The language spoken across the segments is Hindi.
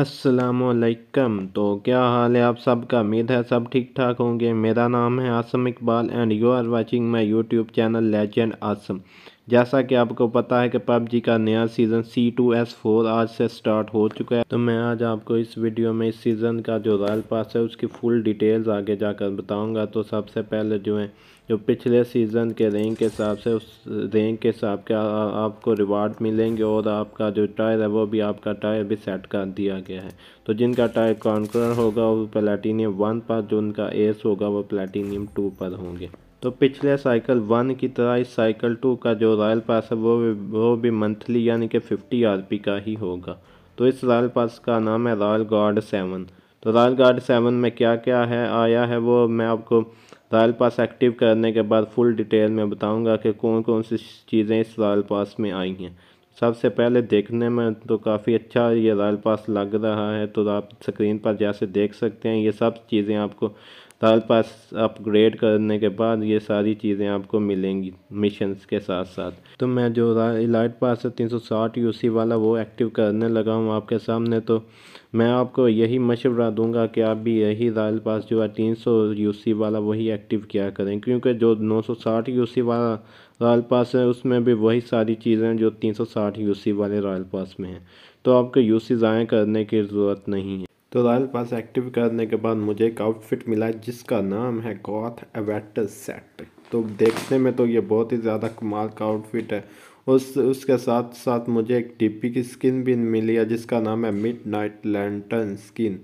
असलकम तो क्या हाल है आप सबका उम्मीद है सब ठीक ठाक होंगे मेरा नाम है Asam Iqbal and you are watching my YouTube channel legend Asam जैसा कि आपको पता है कि पबजी का नया season C two S four आज से स्टार्ट हो चुका है तो मैं आज आपको इस वीडियो में इस सीज़न का जो रॉयल पास है उसकी फुल डिटेल्स आगे जाकर बताऊंगा तो सबसे पहले जो है जो पिछले सीज़न के रैंक के हिसाब से उस रैंक के हिसाब के आपको रिवार्ड मिलेंगे और आपका जो टायर है वो भी आपका टायर भी सेट कर दिया गया है तो जिनका टायर कॉन्कर होगा वो प्लेटिनियम वन पर जो उनका एस होगा वो प्लेटिनियम टू पर होंगे तो पिछले साइकिल वन की तरह इस साइकिल टू का जो रॉयल पास है वो भी वो भी मंथली यानी कि फिफ्टी पी का ही होगा तो इस रॉयल पास का नाम है रॉयल गार्ड सेवन तो रॉयल गार्ड सेवन में क्या क्या है आया है वो मैं आपको रॉयल पास एक्टिव करने के बाद फुल डिटेल में बताऊंगा कि कौन कौन सी चीज़ें इस रॉयल पास में आई हैं सबसे पहले देखने में तो काफ़ी अच्छा ये रॉयल पास लग रहा है तो आप स्क्रीन पर जैसे देख सकते हैं ये सब चीज़ें आपको साल पास अपग्रेड करने के बाद ये सारी चीज़ें आपको मिलेंगी मिशंस के साथ साथ तो मैं जो लाइट पास है तीन सौ साठ वाला वो एक्टिव करने लगा हूँ आपके सामने तो मैं आपको यही मशवरा दूंगा कि आप भी यही रॉयल पास जो है तीन सौ वाला वही एक्टिव किया करें क्योंकि जो नौ सौ साठ वाला रॉयल पास है उसमें भी वही सारी चीज़ें जो तीन सौ साठ वाले रॉयल पास में हैं तो आपको यूसी ज़ाया करने की ज़रूरत नहीं है तो रॉयल पास एक्टिव करने के बाद मुझे एक आउटफिट मिला जिसका नाम है गॉथ एवेटर सेट तो देखने में तो ये बहुत ही ज़्यादा कमाल का आउटफिट है उस उसके साथ साथ मुझे एक टीपी की स्किन भी मिली है जिसका नाम है मिड नाइट लैंटन स्किन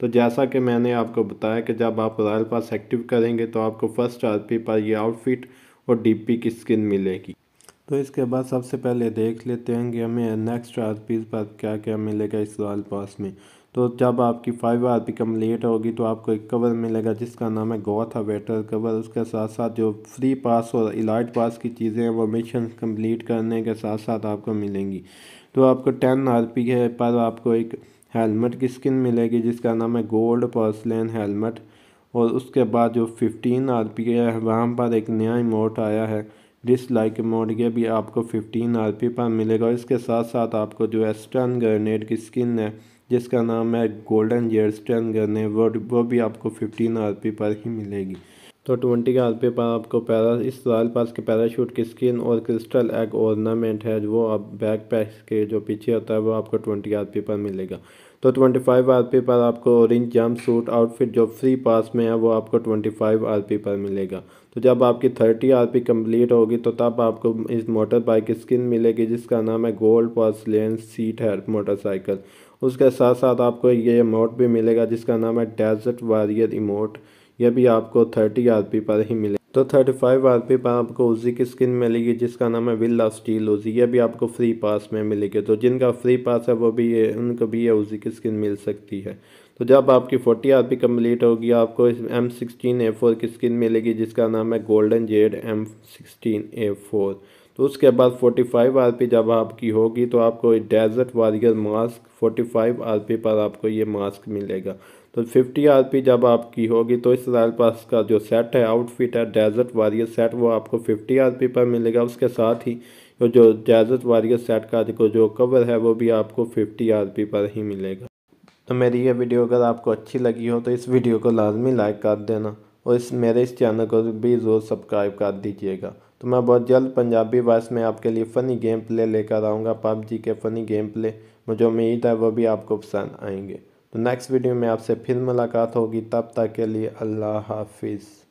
तो जैसा कि मैंने आपको बताया कि जब आप रॉयल पास एक्टिव करेंगे तो आपको फर्स्ट पी पर यह आउटफिट और डीपी की स्किन मिलेगी तो इसके बाद सबसे पहले देख लेते हैं कि हमें नेक्स्ट पी पर क्या क्या मिलेगा इस रॉयल पास में तो जब आपकी फाइव आर बिकम लेट होगी तो आपको एक कवर मिलेगा जिसका नाम है गोथा वेटर कवर उसके साथ साथ जो फ्री पास और इलाइट पास की चीज़ें हैं वो मिशन कंप्लीट करने के साथ साथ आपको मिलेंगी तो आपको टेन आर पी है पर आपको एक हेलमेट की स्किन मिलेगी जिसका नाम है गोल्ड पर्सलैन हेलमेट और उसके बाद जो फिफ्टीन आर पी है वहाँ पर एक नया इमोट आया है डिसलाइक मोड ये भी आपको 15 आरपी पर मिलेगा इसके साथ साथ आपको जो एस्टर्न ग्रेनेड की स्किन है जिसका नाम है गोल्डन जेरस्टन गन है वो वो भी आपको फिफ्टीन आर पी पर ही मिलेगी तो ट्वेंटी आर पी पर आपको पैरा इस रॉयल पास के पैराशूट की स्किन और क्रिस्टल एग ऑर्नामेंट है वो आप बैक पैक के जो पीछे होता है वो आपको ट्वेंटी आर पर मिलेगा तो ट्वेंटी फाइव आर पी पर आपको ऑरेंज जम सूट आउटफिट जो फ्री पास में है वो आपको ट्वेंटी फाइव आर पी पर मिलेगा तो जब आपकी थर्टी आर पी कम्प्लीट होगी तो तब आपको इस मोटर बाइक की स्किन मिलेगी जिसका नाम है गोल्ड पास लेन सीट है मोटरसाइकिल उसके साथ साथ आपको ये इमोट भी मिलेगा जिसका नाम है डेजर्ट वारियर इमोट ये भी आपको थर्टी आर पर ही मिलेगा तो थर्टी फाइव आर पी पर आपको उसी की स्किन मिलेगी जिसका नाम है विल स्टील उजी ये भी आपको फ्री पास में मिलेगी तो जिनका फ्री पास है वो भी ये उनको भी ये उजी की स्किन मिल सकती है तो जब आपकी फोर्टी आर पी कम्प्लीट होगी आपको इस एम सिक्सटीन ए फोर की स्किन मिलेगी जिसका नाम है golden Z M sixteen A four तो उसके बाद 45 पी जब आपकी होगी तो आपको डेजर्ट वारियर मास्क 45 पी पर आपको ये मास्क मिलेगा तो 50 पी जब आपकी होगी तो इस रॉयल पास का जो सेट है आउटफिट है डेजर्ट वारियर सेट वो आपको 50 पी पर मिलेगा उसके साथ ही तो जो डेजर्ट वारियर सेट का जो, जो कवर है वो भी आपको आर पी पर ही मिलेगा तो मेरी ये वीडियो अगर आपको अच्छी लगी हो तो इस वीडियो को लाजमी लाइक कर देना और इस मेरे इस चैनल को भी ज़रूर सब्सक्राइब कर दीजिएगा तो मैं बहुत जल्द पंजाबी वॉइस में आपके लिए फ़नी गेम प्ले लेकर आऊँगा पबजी के फ़नी गेम प्ले मुझे उम्मीद है वो भी आपको पसंद आएंगे तो नेक्स्ट वीडियो में आपसे फिर मुलाकात होगी तब तक के लिए अल्लाह हाफिज़